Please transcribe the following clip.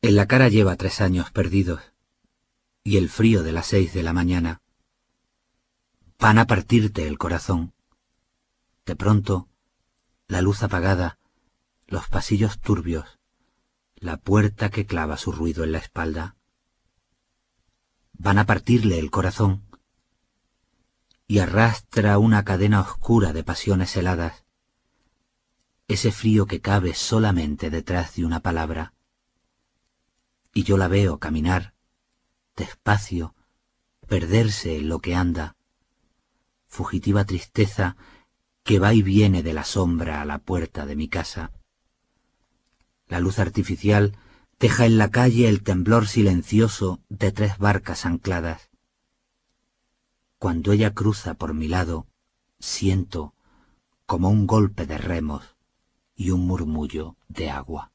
En la cara lleva tres años perdidos y el frío de las seis de la mañana. Van a partirte el corazón. De pronto, la luz apagada, los pasillos turbios, la puerta que clava su ruido en la espalda. Van a partirle el corazón y arrastra una cadena oscura de pasiones heladas, ese frío que cabe solamente detrás de una palabra y yo la veo caminar, despacio, perderse en lo que anda, fugitiva tristeza que va y viene de la sombra a la puerta de mi casa. La luz artificial deja en la calle el temblor silencioso de tres barcas ancladas. Cuando ella cruza por mi lado, siento como un golpe de remos y un murmullo de agua.